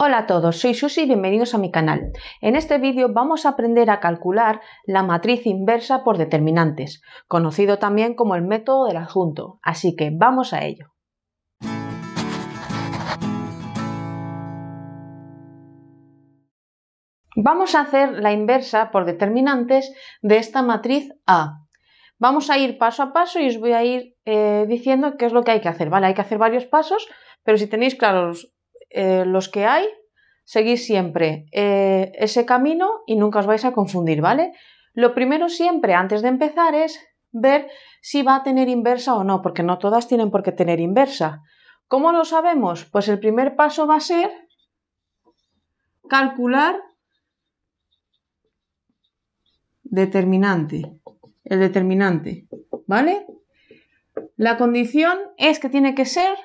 Hola a todos, soy Susi y bienvenidos a mi canal. En este vídeo vamos a aprender a calcular la matriz inversa por determinantes, conocido también como el método del adjunto, así que vamos a ello. Vamos a hacer la inversa por determinantes de esta matriz A. Vamos a ir paso a paso y os voy a ir eh, diciendo qué es lo que hay que hacer, ¿vale? Hay que hacer varios pasos, pero si tenéis claros eh, los que hay, seguís siempre eh, ese camino y nunca os vais a confundir, ¿vale? Lo primero siempre, antes de empezar, es ver si va a tener inversa o no, porque no todas tienen por qué tener inversa. ¿Cómo lo sabemos? Pues el primer paso va a ser calcular determinante, el determinante, ¿vale? La condición es que tiene que ser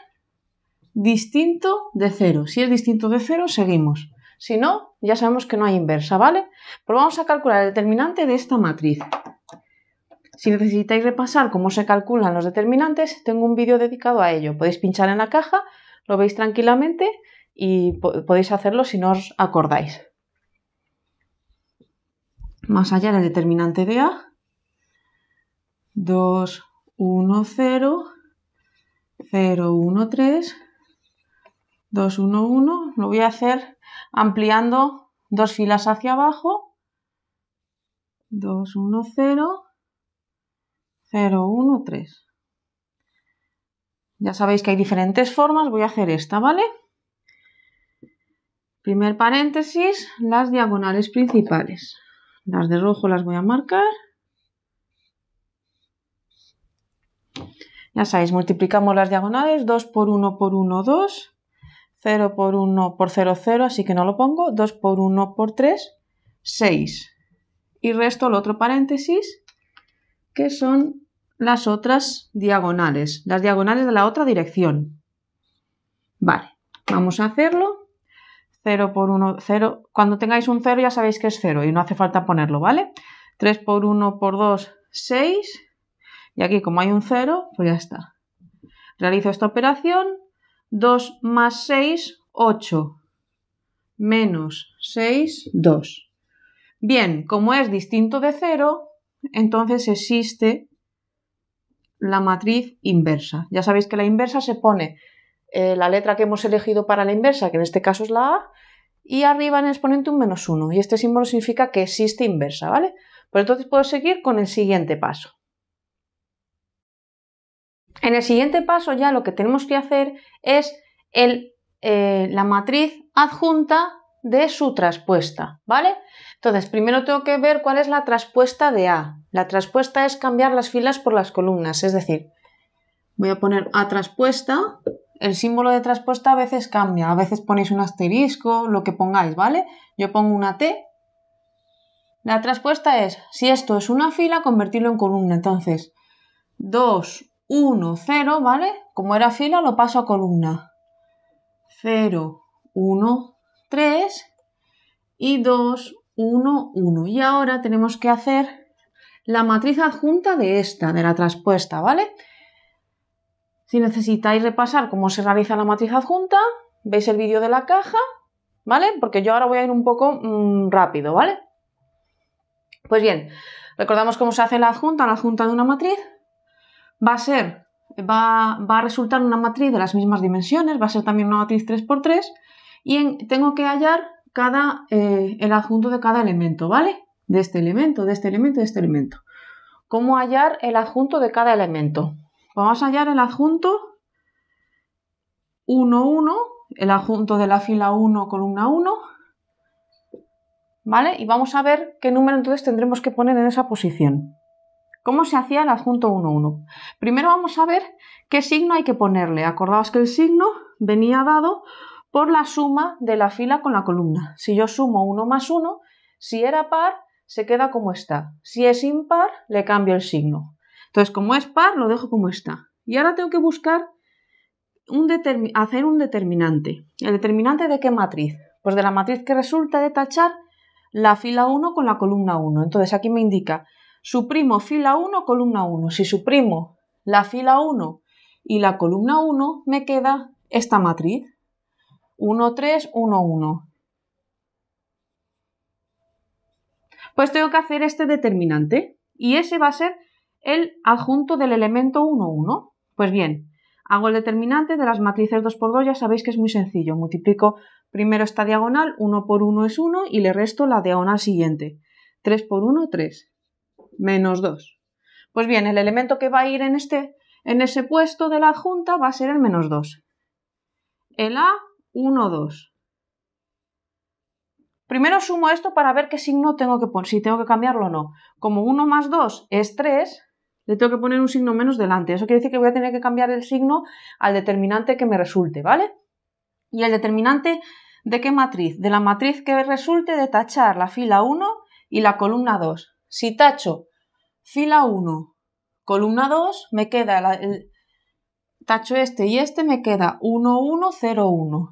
distinto de 0. Si es distinto de 0, seguimos. Si no, ya sabemos que no hay inversa, ¿vale? Pero vamos a calcular el determinante de esta matriz. Si necesitáis repasar cómo se calculan los determinantes, tengo un vídeo dedicado a ello. Podéis pinchar en la caja, lo veis tranquilamente y podéis hacerlo si no os acordáis. Más allá del determinante de A, 2, 1, 0, 0, 1, 3, 2, 1, 1. Lo voy a hacer ampliando dos filas hacia abajo. 2, 1, 0. 0, 1, 3. Ya sabéis que hay diferentes formas. Voy a hacer esta, ¿vale? Primer paréntesis, las diagonales principales. Las de rojo las voy a marcar. Ya sabéis, multiplicamos las diagonales, 2 por 1 por 1, 2. 0 por 1 por 0, 0, así que no lo pongo. 2 por 1 por 3, 6. Y resto el otro paréntesis, que son las otras diagonales, las diagonales de la otra dirección. Vale, vamos a hacerlo. 0 por 1, 0. Cuando tengáis un 0 ya sabéis que es 0 y no hace falta ponerlo, ¿vale? 3 por 1 por 2, 6. Y aquí como hay un 0, pues ya está. Realizo esta operación, 2 más 6, 8. Menos 6, 2. Bien, como es distinto de 0, entonces existe la matriz inversa. Ya sabéis que la inversa se pone eh, la letra que hemos elegido para la inversa, que en este caso es la A, y arriba en el exponente un menos 1. Y este símbolo significa que existe inversa, ¿vale? Pues entonces puedo seguir con el siguiente paso. En el siguiente paso ya lo que tenemos que hacer es eh, la matriz adjunta de su traspuesta, ¿vale? Entonces, primero tengo que ver cuál es la traspuesta de A. La traspuesta es cambiar las filas por las columnas, es decir, voy a poner A traspuesta, el símbolo de traspuesta a veces cambia, a veces ponéis un asterisco, lo que pongáis, ¿vale? Yo pongo una T. La traspuesta es, si esto es una fila, convertirlo en columna, entonces 2, 1, 0, ¿vale? Como era fila, lo paso a columna. 0, 1, 3 y 2, 1, 1. Y ahora tenemos que hacer la matriz adjunta de esta, de la traspuesta, ¿vale? Si necesitáis repasar cómo se realiza la matriz adjunta, veis el vídeo de la caja, ¿vale? Porque yo ahora voy a ir un poco mm, rápido, ¿vale? Pues bien, recordamos cómo se hace la adjunta, la adjunta de una matriz va a ser, va, a resultar una matriz de las mismas dimensiones, va a ser también una matriz 3x3 y tengo que hallar cada, eh, el adjunto de cada elemento, ¿vale? De este elemento, de este elemento, de este elemento. ¿Cómo hallar el adjunto de cada elemento? Pues vamos a hallar el adjunto 1, 1, el adjunto de la fila 1, columna 1, ¿vale? Y vamos a ver qué número entonces tendremos que poner en esa posición. ¿Cómo se hacía el adjunto 1-1? Primero vamos a ver qué signo hay que ponerle. Acordaos que el signo venía dado por la suma de la fila con la columna. Si yo sumo 1 más 1, si era par, se queda como está. Si es impar, le cambio el signo. Entonces, como es par, lo dejo como está. Y ahora tengo que buscar un hacer un determinante. ¿El determinante de qué matriz? Pues de la matriz que resulta de tachar la fila 1 con la columna 1. Entonces, aquí me indica Suprimo fila 1, columna 1. Si suprimo la fila 1 y la columna 1, me queda esta matriz. 1, 3, 1, 1. Pues tengo que hacer este determinante y ese va a ser el adjunto del elemento 1, 1. Pues bien, hago el determinante de las matrices 2 por 2, ya sabéis que es muy sencillo. Multiplico primero esta diagonal, 1 por 1 es 1 y le resto la diagonal siguiente. 3 por 1, 3 menos 2. Pues bien, el elemento que va a ir en, este, en ese puesto de la adjunta va a ser el menos 2. El A, 1, 2. Primero sumo esto para ver qué signo tengo que poner, si tengo que cambiarlo o no. Como 1 más 2 es 3, le tengo que poner un signo menos delante. Eso quiere decir que voy a tener que cambiar el signo al determinante que me resulte, ¿vale? Y el determinante de qué matriz? De la matriz que resulte de tachar la fila 1 y la columna 2. Si tacho fila 1, columna 2, me queda el, tacho este y este, me queda 1, 1, 0, 1.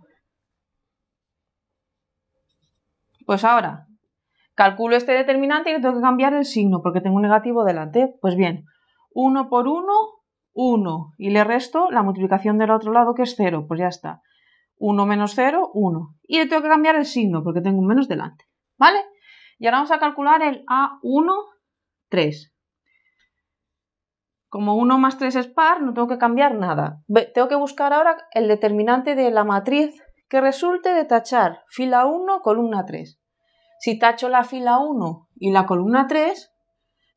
Pues ahora, calculo este determinante y le tengo que cambiar el signo porque tengo un negativo delante. Pues bien, 1 por 1, 1. Y le resto la multiplicación del otro lado que es 0. Pues ya está. 1 menos 0, 1. Y le tengo que cambiar el signo porque tengo un menos delante. ¿Vale? Y ahora vamos a calcular el A1, 3. Como 1 más 3 es par, no tengo que cambiar nada. Tengo que buscar ahora el determinante de la matriz que resulte de tachar fila 1, columna 3. Si tacho la fila 1 y la columna 3,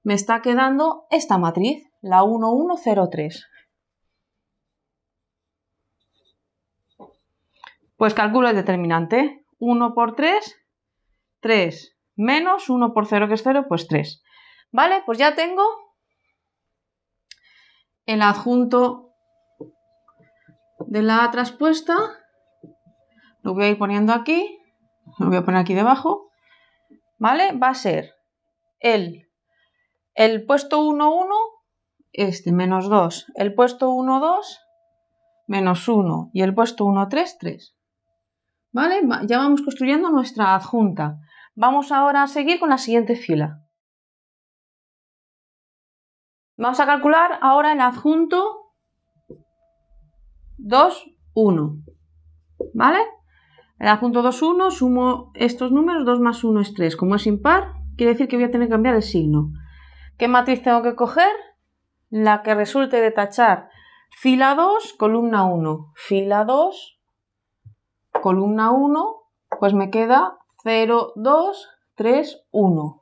me está quedando esta matriz, la 1, 1, 0, 3. Pues calculo el determinante. 1 por 3, 3 menos 1 por 0 que es 0, pues 3. ¿Vale? Pues ya tengo el adjunto de la traspuesta. Lo voy a ir poniendo aquí. Lo voy a poner aquí debajo. ¿Vale? Va a ser el, el puesto 1, 1, este menos 2. El puesto 1, 2, menos 1. Y el puesto 1, 3, 3. ¿Vale? Ya vamos construyendo nuestra adjunta. Vamos ahora a seguir con la siguiente fila. Vamos a calcular ahora el adjunto 2, 1. ¿Vale? El adjunto 2, 1, sumo estos números, 2 más 1 es 3. Como es impar, quiere decir que voy a tener que cambiar el signo. ¿Qué matriz tengo que coger? La que resulte de tachar fila 2, columna 1. Fila 2, columna 1, pues me queda 0, 2, 3, 1.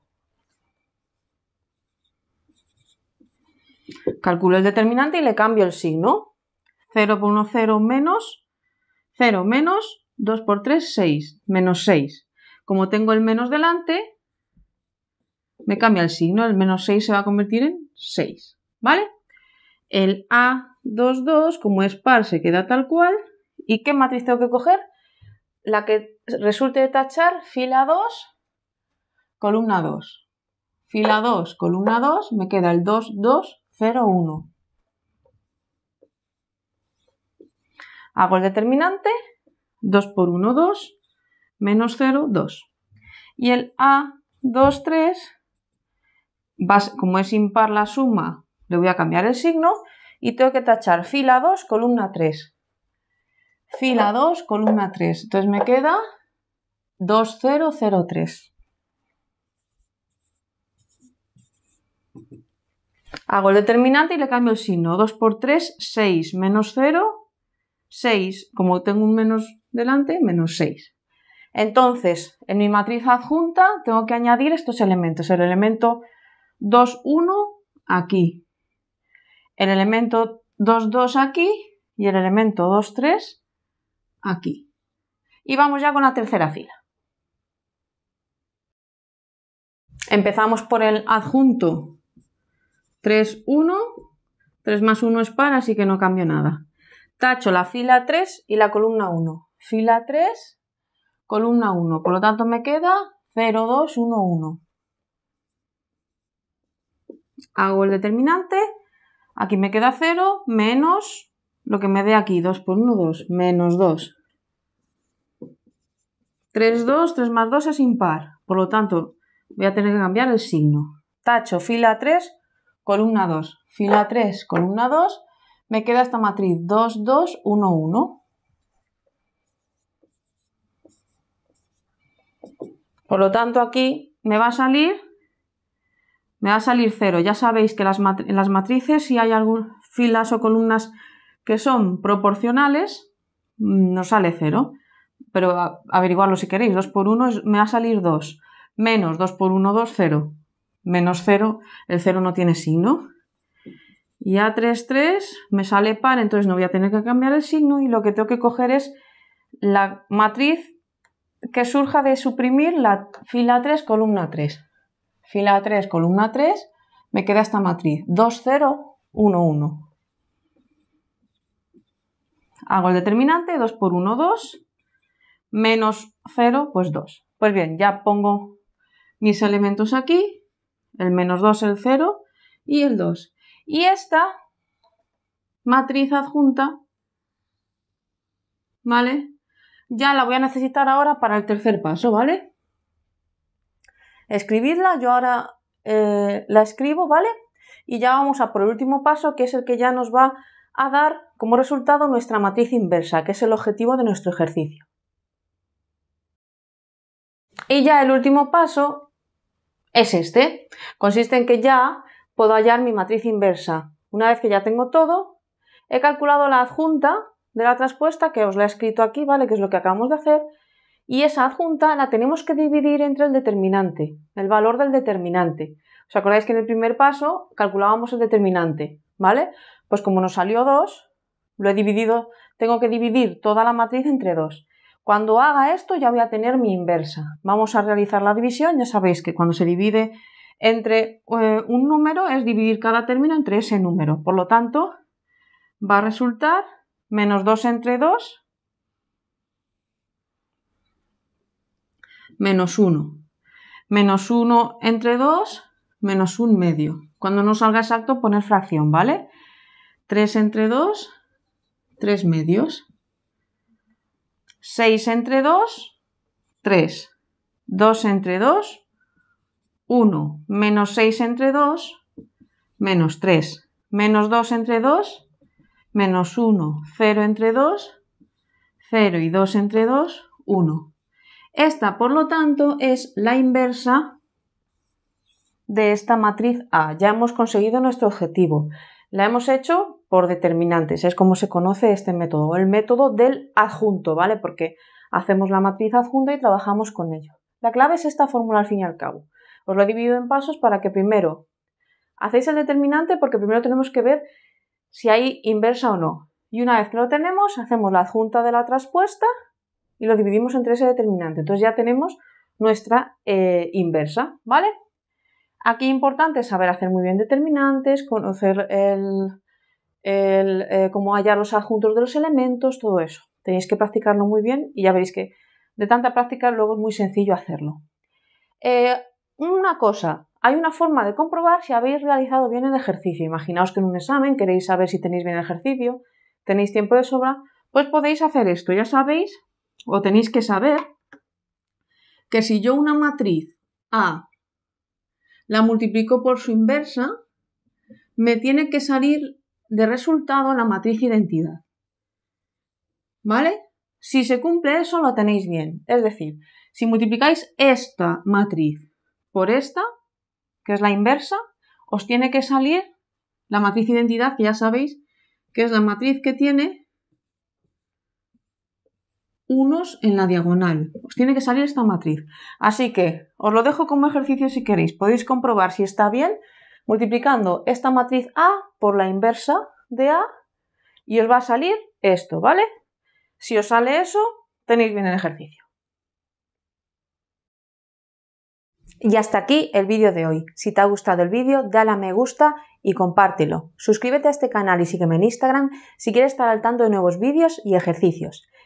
Calculo el determinante y le cambio el signo. 0 por 1, 0 menos 0 menos 2 por 3, 6 menos 6. Como tengo el menos delante, me cambia el signo. El menos 6 se va a convertir en 6. ¿Vale? El A22, como es par, se queda tal cual. ¿Y qué matriz tengo que coger? la que resulte de tachar, fila 2, columna 2. Fila 2, columna 2, me queda el 2, 2, 0, 1. Hago el determinante, 2 por 1, 2, menos 0, 2. Y el A, 2, 3, como es impar la suma, le voy a cambiar el signo y tengo que tachar fila 2, columna 3 fila 2, columna 3. Entonces me queda 3 Hago el determinante y le cambio el signo. 2 por 3, 6. Menos 0, 6. Como tengo un menos delante, menos 6. Entonces, en mi matriz adjunta tengo que añadir estos elementos. El elemento 2, 1 aquí. El elemento 2, 2 aquí. Y el elemento 2, 3 aquí. Y vamos ya con la tercera fila. Empezamos por el adjunto 3, 1. 3 más 1 es par, así que no cambio nada. Tacho la fila 3 y la columna 1. Fila 3, columna 1. Por lo tanto me queda 0, 2, 1, 1. Hago el determinante. Aquí me queda 0 menos lo que me dé aquí, 2 por 1, 2, menos 2. 3, 2, 3 más 2 es impar, por lo tanto voy a tener que cambiar el signo. Tacho fila 3, columna 2, fila 3, columna 2, me queda esta matriz 2, 2, 1, 1. Por lo tanto aquí me va a salir me va a salir 0. Ya sabéis que las en las matrices si hay algún filas o columnas que son proporcionales, mm, nos sale 0. Pero averiguarlo si queréis. 2 por 1 me va a salir 2. Menos 2 por 1, 2, 0. Menos 0, el 0 no tiene signo. Y a 3, 3 me sale par, entonces no voy a tener que cambiar el signo y lo que tengo que coger es la matriz que surja de suprimir la fila 3, columna 3. Fila 3, columna 3, me queda esta matriz. 2, 0, 1, 1. Hago el determinante, 2 por 1, 2, menos 0, pues 2. Pues bien, ya pongo mis elementos aquí, el menos 2, el 0 y el 2. Y esta matriz adjunta, ¿vale? Ya la voy a necesitar ahora para el tercer paso, ¿vale? Escribirla, yo ahora eh, la escribo, ¿vale? Y ya vamos a por el último paso, que es el que ya nos va a dar como resultado nuestra matriz inversa, que es el objetivo de nuestro ejercicio. Y ya el último paso es este. Consiste en que ya puedo hallar mi matriz inversa. Una vez que ya tengo todo, he calculado la adjunta de la traspuesta, que os la he escrito aquí, ¿vale? Que es lo que acabamos de hacer. Y esa adjunta la tenemos que dividir entre el determinante, el valor del determinante. ¿Os acordáis que en el primer paso calculábamos el determinante, ¿vale? Pues como nos salió 2, lo he dividido, tengo que dividir toda la matriz entre 2. Cuando haga esto ya voy a tener mi inversa. Vamos a realizar la división, ya sabéis que cuando se divide entre eh, un número es dividir cada término entre ese número. Por lo tanto, va a resultar menos 2 entre 2, menos 1. Menos 1 entre 2, menos 1 medio. Cuando no salga exacto, poner fracción, ¿vale? 3 entre 2, 3 medios. 6 entre 2, 3. 2 entre 2, 1. Menos 6 entre 2, menos 3. Menos 2 entre 2, menos 1. 0 entre 2, 0 y 2 entre 2, 1. Esta, por lo tanto, es la inversa de esta matriz A. Ya hemos conseguido nuestro objetivo. La hemos hecho por determinantes, es como se conoce este método, el método del adjunto, ¿vale? Porque hacemos la matriz adjunta y trabajamos con ello. La clave es esta fórmula al fin y al cabo. Os lo he dividido en pasos para que primero hacéis el determinante porque primero tenemos que ver si hay inversa o no. Y una vez que lo tenemos, hacemos la adjunta de la traspuesta y lo dividimos entre ese determinante. Entonces ya tenemos nuestra eh, inversa, ¿vale? Aquí importante saber hacer muy bien determinantes, conocer el, eh, cómo hallar los adjuntos de los elementos, todo eso. Tenéis que practicarlo muy bien y ya veréis que de tanta práctica luego es muy sencillo hacerlo. Eh, una cosa, hay una forma de comprobar si habéis realizado bien el ejercicio. Imaginaos que en un examen queréis saber si tenéis bien el ejercicio, tenéis tiempo de sobra, pues podéis hacer esto. Ya sabéis, o tenéis que saber, que si yo una matriz A la multiplico por su inversa, me tiene que salir de resultado la matriz identidad. ¿Vale? Si se cumple eso, lo tenéis bien. Es decir, si multiplicáis esta matriz por esta, que es la inversa, os tiene que salir la matriz identidad, que ya sabéis que es la matriz que tiene unos en la diagonal. Os tiene que salir esta matriz. Así que os lo dejo como ejercicio si queréis. Podéis comprobar si está bien multiplicando esta matriz A por la inversa de A y os va a salir esto, ¿vale? Si os sale eso, tenéis bien el ejercicio. Y hasta aquí el vídeo de hoy. Si te ha gustado el vídeo, dale a me gusta y compártelo. Suscríbete a este canal y sígueme en Instagram si quieres estar al tanto de nuevos vídeos y ejercicios.